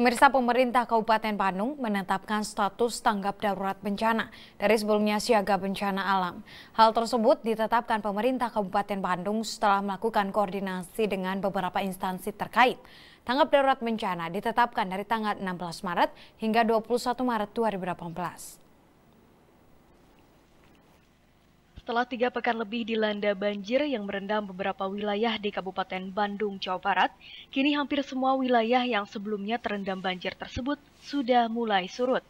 Pemirsa pemerintah Kabupaten Bandung menetapkan status tanggap darurat bencana dari sebelumnya siaga bencana alam. Hal tersebut ditetapkan pemerintah Kabupaten Bandung setelah melakukan koordinasi dengan beberapa instansi terkait. Tanggap darurat bencana ditetapkan dari tanggal 16 Maret hingga 21 Maret 2018. Setelah tiga pekan lebih dilanda banjir yang merendam beberapa wilayah di Kabupaten Bandung, Jawa Barat, kini hampir semua wilayah yang sebelumnya terendam banjir tersebut sudah mulai surut.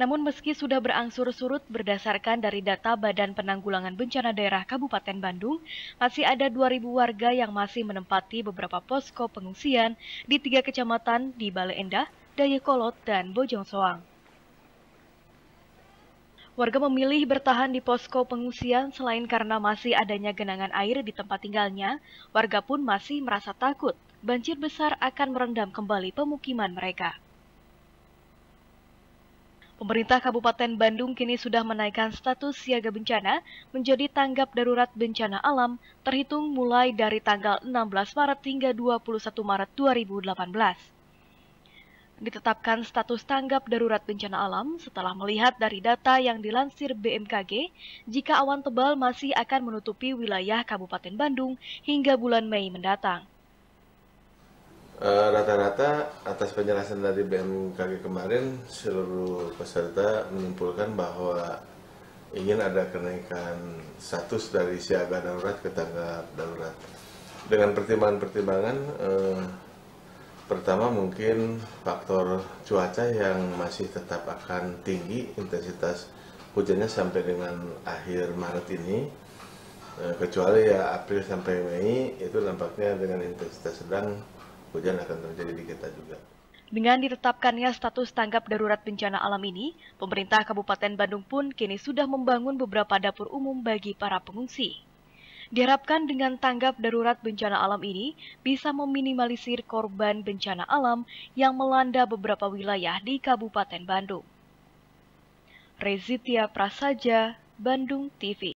Namun meski sudah berangsur surut berdasarkan dari data Badan Penanggulangan Bencana Daerah Kabupaten Bandung, masih ada 2.000 warga yang masih menempati beberapa posko pengungsian di tiga kecamatan di Bale Endah, Dayakolot, dan Bojong Soang. Warga memilih bertahan di posko pengungsian selain karena masih adanya genangan air di tempat tinggalnya, warga pun masih merasa takut banjir besar akan merendam kembali pemukiman mereka. Pemerintah Kabupaten Bandung kini sudah menaikkan status siaga bencana menjadi tanggap darurat bencana alam terhitung mulai dari tanggal 16 Maret hingga 21 Maret 2018 ditetapkan status tanggap darurat bencana alam setelah melihat dari data yang dilansir BMKG jika awan tebal masih akan menutupi wilayah Kabupaten Bandung hingga bulan Mei mendatang. Eh, rata-rata uh, atas penjelasan dari BMKG kemarin seluruh peserta menyimpulkan bahwa ingin ada kenaikan status dari siaga darurat ke tanggap darurat. Dengan pertimbangan-pertimbangan eh, Pertama mungkin faktor cuaca yang masih tetap akan tinggi intensitas hujannya sampai dengan akhir Maret ini. Eh, kecuali ya April sampai Mei itu nampaknya dengan intensitas sedang hujan akan terjadi di kita juga. Dengan ditetapkannya status tanggap darurat bencana alam ini, pemerintah Kabupaten Bandung pun kini sudah membangun beberapa dapur umum bagi para pengungsi. Diharapkan dengan tanggap darurat bencana alam ini bisa meminimalisir korban bencana alam yang melanda beberapa wilayah di Kabupaten Bandung. Rezitia Prasaja, Bandung TV